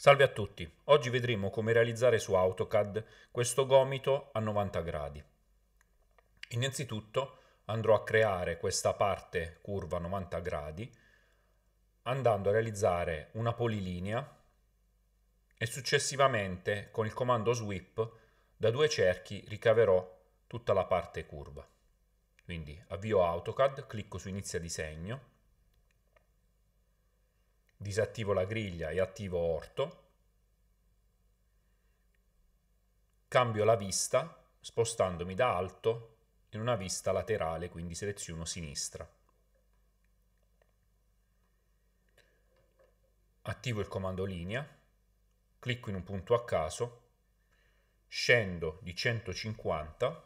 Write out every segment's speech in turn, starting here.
Salve a tutti, oggi vedremo come realizzare su AutoCAD questo gomito a 90 gradi. Innanzitutto andrò a creare questa parte curva a 90 gradi andando a realizzare una polilinea e successivamente con il comando sweep da due cerchi ricaverò tutta la parte curva. Quindi avvio AutoCAD, clicco su inizia disegno disattivo la griglia e attivo orto, cambio la vista spostandomi da alto in una vista laterale, quindi seleziono sinistra. Attivo il comando linea, clicco in un punto a caso, scendo di 150,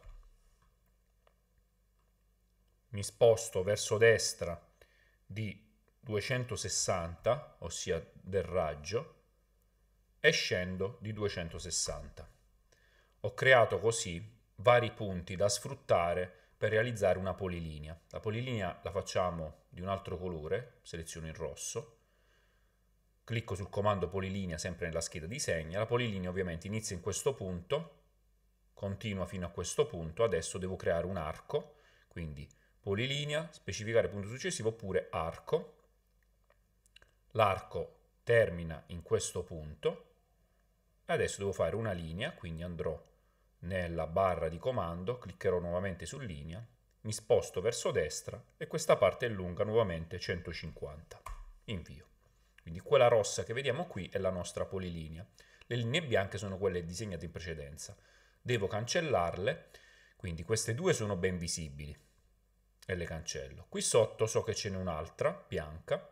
mi sposto verso destra di 260, ossia del raggio, e scendo di 260. Ho creato così vari punti da sfruttare per realizzare una polilinea. La polilinea la facciamo di un altro colore, seleziono il rosso, clicco sul comando polilinea sempre nella scheda di segna, la polilinea ovviamente inizia in questo punto, continua fino a questo punto, adesso devo creare un arco, quindi polilinea, specificare punto successivo oppure arco, l'arco termina in questo punto, adesso devo fare una linea, quindi andrò nella barra di comando, cliccherò nuovamente su linea, mi sposto verso destra e questa parte è lunga nuovamente 150. Invio. Quindi quella rossa che vediamo qui è la nostra polilinea. Le linee bianche sono quelle disegnate in precedenza. Devo cancellarle, quindi queste due sono ben visibili e le cancello. Qui sotto so che ce n'è un'altra bianca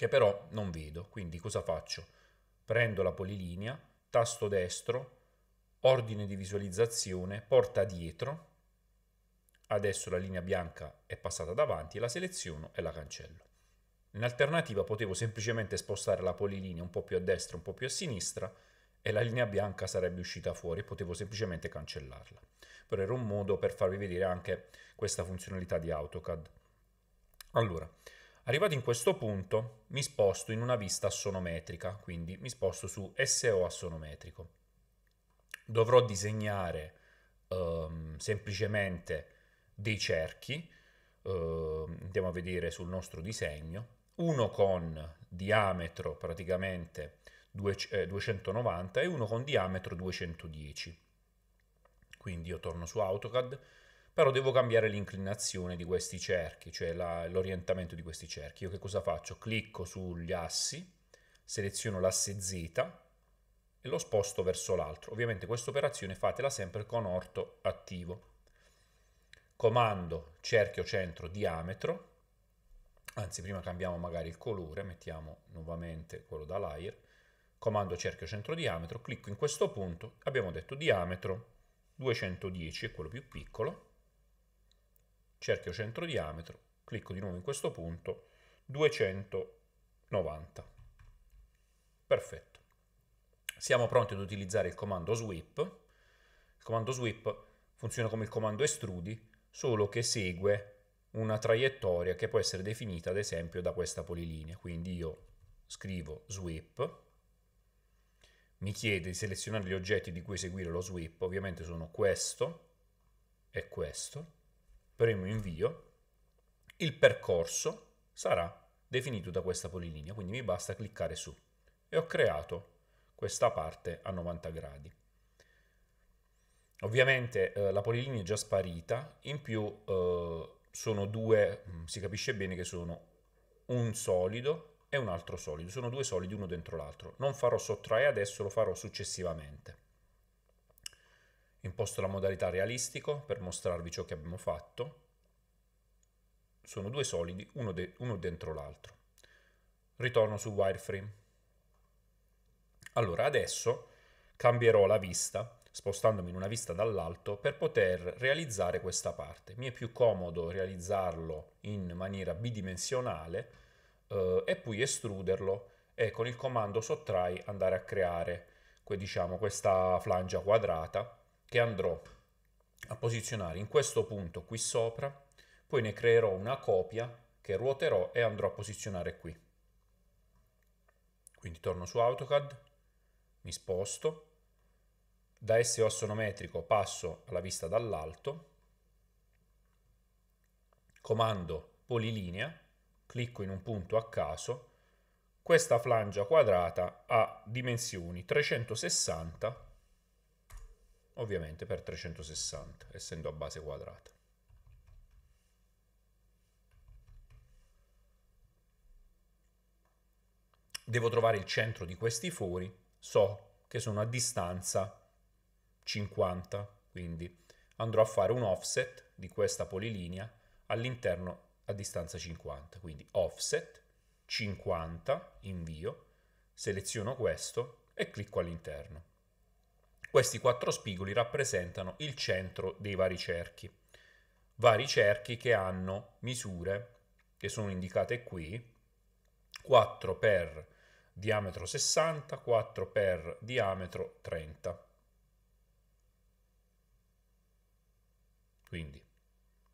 che però non vedo. Quindi cosa faccio? Prendo la polilinea, tasto destro, ordine di visualizzazione, porta dietro, adesso la linea bianca è passata davanti, la seleziono e la cancello. In alternativa potevo semplicemente spostare la polilinea un po' più a destra, un po' più a sinistra e la linea bianca sarebbe uscita fuori, potevo semplicemente cancellarla. Però era un modo per farvi vedere anche questa funzionalità di AutoCAD. Allora, Arrivato in questo punto mi sposto in una vista assonometrica, quindi mi sposto su SO assonometrico. Dovrò disegnare ehm, semplicemente dei cerchi, ehm, andiamo a vedere sul nostro disegno, uno con diametro praticamente 290 eh, e uno con diametro 210. Quindi io torno su AutoCAD, però devo cambiare l'inclinazione di questi cerchi, cioè la, l'orientamento di questi cerchi. Io che cosa faccio? Clicco sugli assi, seleziono l'asse Z e lo sposto verso l'altro. Ovviamente questa operazione fatela sempre con orto attivo. Comando cerchio centro diametro, anzi prima cambiamo magari il colore, mettiamo nuovamente quello da layer, comando cerchio centro diametro, clicco in questo punto, abbiamo detto diametro 210 è quello più piccolo, cerchio centro diametro, clicco di nuovo in questo punto, 290. Perfetto. Siamo pronti ad utilizzare il comando sweep. Il comando sweep funziona come il comando estrudi, solo che segue una traiettoria che può essere definita ad esempio da questa polilinea. Quindi io scrivo sweep, mi chiede di selezionare gli oggetti di cui eseguire lo sweep, ovviamente sono questo e questo, premo invio, il percorso sarà definito da questa polilinea, quindi mi basta cliccare su e ho creato questa parte a 90 gradi. Ovviamente eh, la polilinea è già sparita, in più eh, sono due, mm, si capisce bene che sono un solido e un altro solido, sono due solidi uno dentro l'altro. Non farò sottrae adesso, lo farò successivamente. Imposto la modalità realistico per mostrarvi ciò che abbiamo fatto. Sono due solidi, uno, de uno dentro l'altro. Ritorno su wireframe. Allora, adesso cambierò la vista spostandomi in una vista dall'alto per poter realizzare questa parte. Mi è più comodo realizzarlo in maniera bidimensionale eh, e poi estruderlo e con il comando sottrai andare a creare diciamo, questa flangia quadrata che andrò a posizionare in questo punto qui sopra, poi ne creerò una copia che ruoterò e andrò a posizionare qui. Quindi torno su AutoCAD, mi sposto, da SO assonometrico passo alla vista dall'alto, comando polilinea, clicco in un punto a caso, questa flangia quadrata ha dimensioni 360 ovviamente per 360, essendo a base quadrata. Devo trovare il centro di questi fori, so che sono a distanza 50, quindi andrò a fare un offset di questa polilinea all'interno a distanza 50, quindi offset 50, invio, seleziono questo e clicco all'interno. Questi quattro spigoli rappresentano il centro dei vari cerchi. Vari cerchi che hanno misure che sono indicate qui, 4 per diametro 60, 4 per diametro 30. Quindi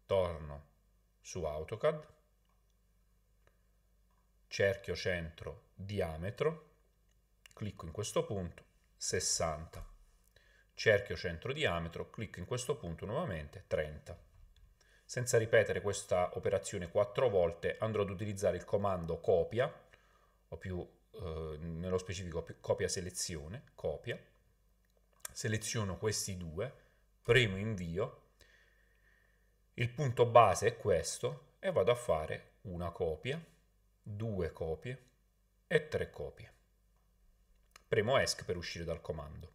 torno su AutoCAD, cerchio centro diametro, clicco in questo punto, 60 cerchio centro diametro, clicco in questo punto nuovamente 30. Senza ripetere questa operazione quattro volte andrò ad utilizzare il comando copia, o più eh, nello specifico copia selezione, copia, seleziono questi due, premo invio, il punto base è questo e vado a fare una copia, due copie e tre copie. Premo ESC per uscire dal comando.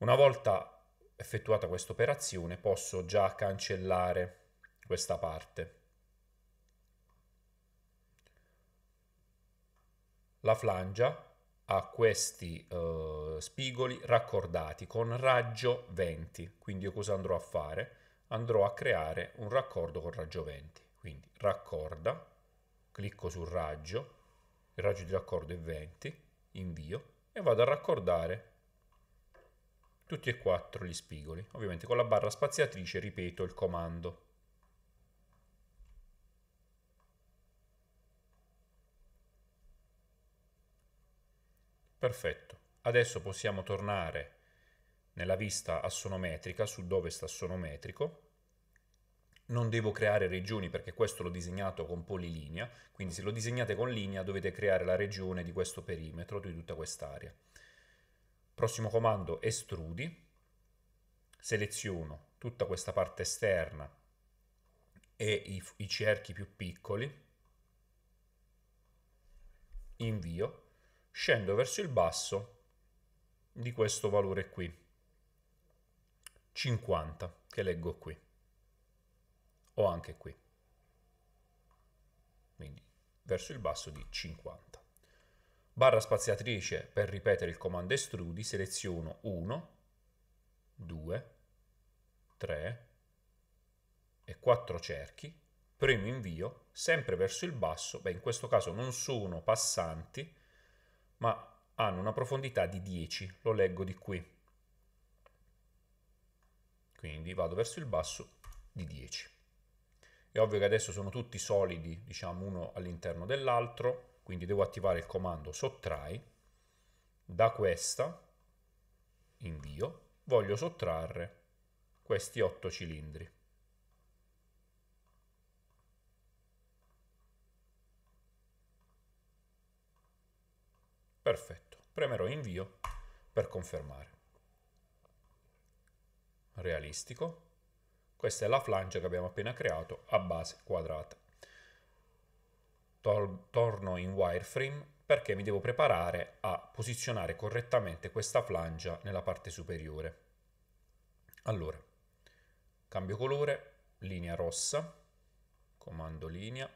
Una volta effettuata questa operazione posso già cancellare questa parte. La flangia ha questi eh, spigoli raccordati con raggio 20, quindi io cosa andrò a fare? Andrò a creare un raccordo con raggio 20, quindi raccorda, clicco sul raggio, il raggio di raccordo è 20, invio e vado a raccordare tutti e quattro gli spigoli. Ovviamente con la barra spaziatrice ripeto il comando. Perfetto. Adesso possiamo tornare nella vista assonometrica, su dove sta assonometrico. Non devo creare regioni perché questo l'ho disegnato con polilinea, quindi se lo disegnate con linea dovete creare la regione di questo perimetro, di tutta quest'area. Prossimo comando estrudi, seleziono tutta questa parte esterna e i, i cerchi più piccoli, invio, scendo verso il basso di questo valore qui, 50, che leggo qui, o anche qui, quindi verso il basso di 50 barra spaziatrice per ripetere il comando estrudi seleziono 1, 2, 3 e 4 cerchi, premo invio, sempre verso il basso, beh in questo caso non sono passanti, ma hanno una profondità di 10, lo leggo di qui. Quindi vado verso il basso di 10. È ovvio che adesso sono tutti solidi, diciamo uno all'interno dell'altro, quindi devo attivare il comando sottrai, da questa invio, voglio sottrarre questi otto cilindri. Perfetto, premerò invio per confermare. Realistico. Questa è la flange che abbiamo appena creato a base quadrata. Tor- torno in wireframe perché mi devo preparare a posizionare correttamente questa flangia nella parte superiore. Allora, cambio colore, linea rossa, comando linea,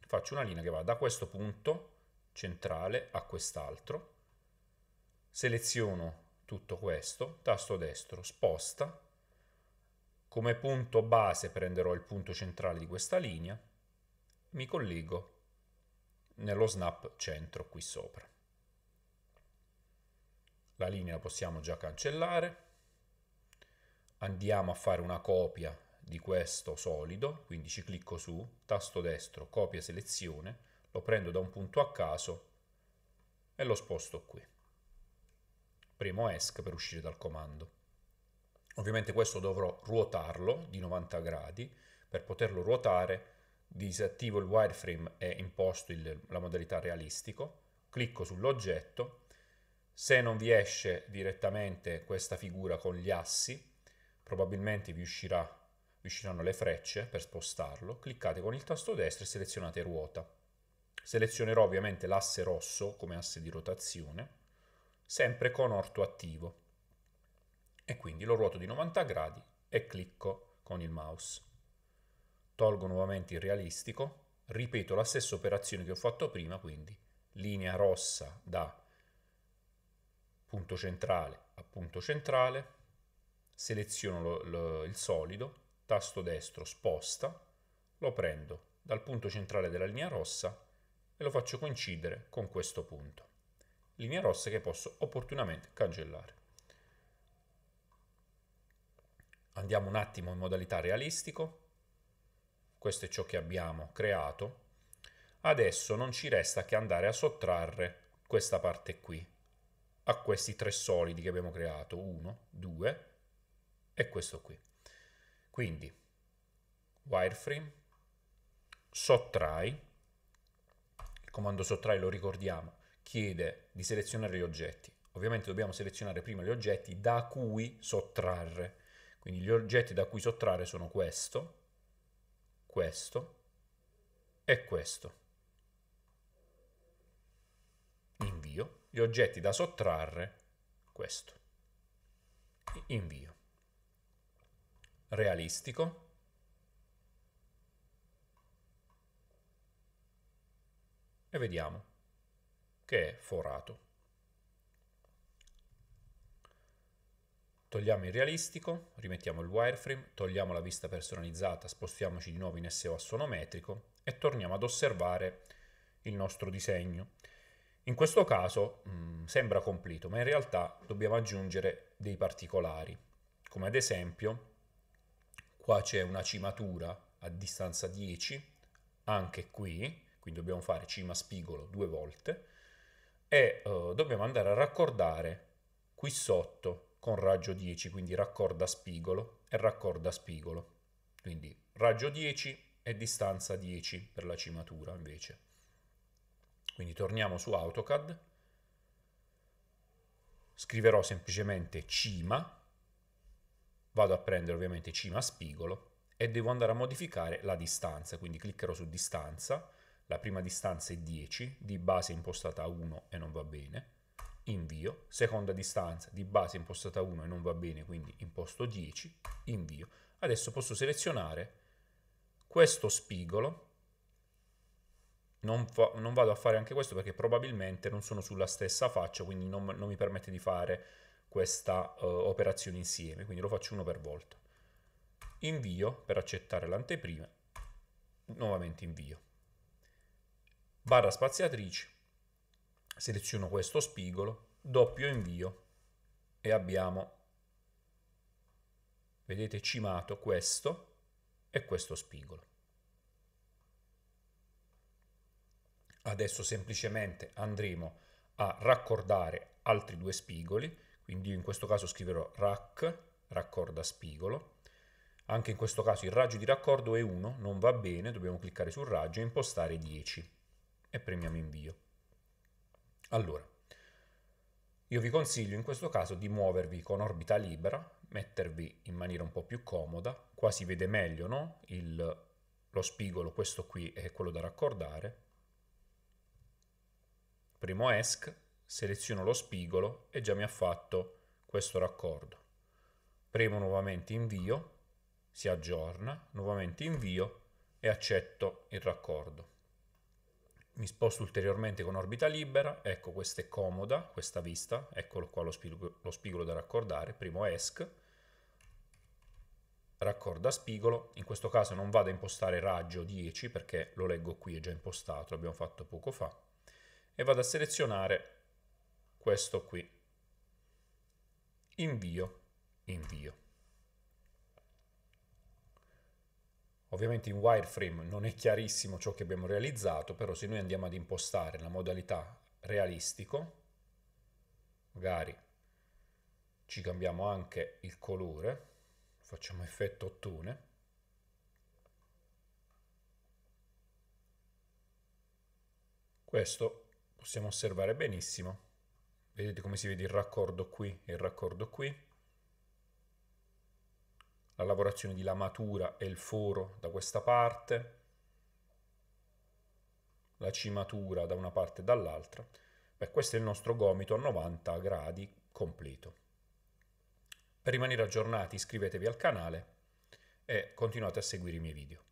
faccio una linea che va da questo punto centrale a quest'altro, seleziono tutto questo, tasto destro, sposta, come punto base prenderò il punto centrale di questa linea, mi collego nello snap centro qui sopra. La linea la possiamo già cancellare. Andiamo a fare una copia di questo solido, quindi ci clicco su, tasto destro, copia selezione, lo prendo da un punto a caso e lo sposto qui. Primo ESC per uscire dal comando. Ovviamente questo dovrò ruotarlo di 90 gradi, per poterlo ruotare disattivo il wireframe e imposto il, la modalità realistico, clicco sull'oggetto, se non vi esce direttamente questa figura con gli assi, probabilmente vi, uscirà, vi usciranno le frecce per spostarlo, cliccate con il tasto destro e selezionate ruota. Selezionerò ovviamente l'asse rosso come asse di rotazione, sempre con orto attivo. E quindi lo ruoto di 90 gradi e clicco con il mouse tolgo nuovamente il realistico, ripeto la stessa operazione che ho fatto prima, quindi linea rossa da punto centrale a punto centrale, seleziono lo, lo, il solido, tasto destro sposta, lo prendo dal punto centrale della linea rossa e lo faccio coincidere con questo punto. Linea rossa che posso opportunamente cancellare. Andiamo un attimo in modalità realistico, questo è ciò che abbiamo creato, adesso non ci resta che andare a sottrarre questa parte qui a questi tre solidi che abbiamo creato, 1, 2 e questo qui. Quindi wireframe, sottrai, il comando sottrai lo ricordiamo, chiede di selezionare gli oggetti. Ovviamente dobbiamo selezionare prima gli oggetti da cui sottrarre. Quindi gli oggetti da cui sottrarre sono questo, questo e questo. Invio gli oggetti da sottrarre, questo. Invio. Realistico. E vediamo che è forato. Togliamo il realistico, rimettiamo il wireframe, togliamo la vista personalizzata, spostiamoci di nuovo in SEO assonometrico e torniamo ad osservare il nostro disegno. In questo caso mh, mm, sembra completo, ma in realtà dobbiamo aggiungere dei particolari, come ad esempio qua c'è una cimatura a distanza 10, anche qui, quindi dobbiamo fare cima spigolo due volte, e eh, dobbiamo andare a raccordare qui sotto con raggio 10, quindi raccorda spigolo e raccorda spigolo. Quindi raggio 10 e distanza 10 per la cimatura invece. Quindi torniamo su AutoCAD, scriverò semplicemente cima, vado a prendere ovviamente cima spigolo e devo andare a modificare la distanza, quindi cliccherò su distanza, la prima distanza è 10, di base è impostata a 1 e non va bene, invio, seconda distanza di base impostata 1 e non va bene, quindi imposto 10, invio. Adesso posso selezionare questo spigolo, non, fa, non, vado a fare anche questo perché probabilmente non sono sulla stessa faccia, quindi non, non mi permette di fare questa uh, operazione insieme, quindi lo faccio uno per volta. Invio per accettare l'anteprima, nuovamente invio. Barra spaziatrice, seleziono questo spigolo, doppio invio e abbiamo, vedete, cimato questo e questo spigolo. Adesso semplicemente andremo a raccordare altri due spigoli, quindi io in questo caso scriverò rack, raccorda spigolo, anche in questo caso il raggio di raccordo è 1, non va bene, dobbiamo cliccare sul raggio e impostare 10 e premiamo invio. Allora, io vi consiglio in questo caso di muovervi con orbita libera, mettervi in maniera un po' più comoda, qua si vede meglio no? Il, lo spigolo, questo qui è quello da raccordare. Primo ESC, seleziono lo spigolo e già mi ha fatto questo raccordo. Premo nuovamente invio, si aggiorna, nuovamente invio e accetto il raccordo mi sposto ulteriormente con orbita libera, ecco questa è comoda, questa vista, eccolo qua lo spigolo, lo spigolo da raccordare, primo ESC, raccorda spigolo, in questo caso non vado a impostare raggio 10 perché lo leggo qui, è già impostato, l'abbiamo fatto poco fa, e vado a selezionare questo qui, invio, invio. Ovviamente in wireframe non è chiarissimo ciò che abbiamo realizzato, però se noi andiamo ad impostare la modalità realistico, magari ci cambiamo anche il colore, facciamo effetto ottone, questo possiamo osservare benissimo, vedete come si vede il raccordo qui e il raccordo qui, la lavorazione di lamatura e il foro da questa parte, la cimatura da una parte e dall'altra. Beh, questo è il nostro gomito a 90 gradi completo. Per rimanere aggiornati iscrivetevi al canale e continuate a seguire i miei video.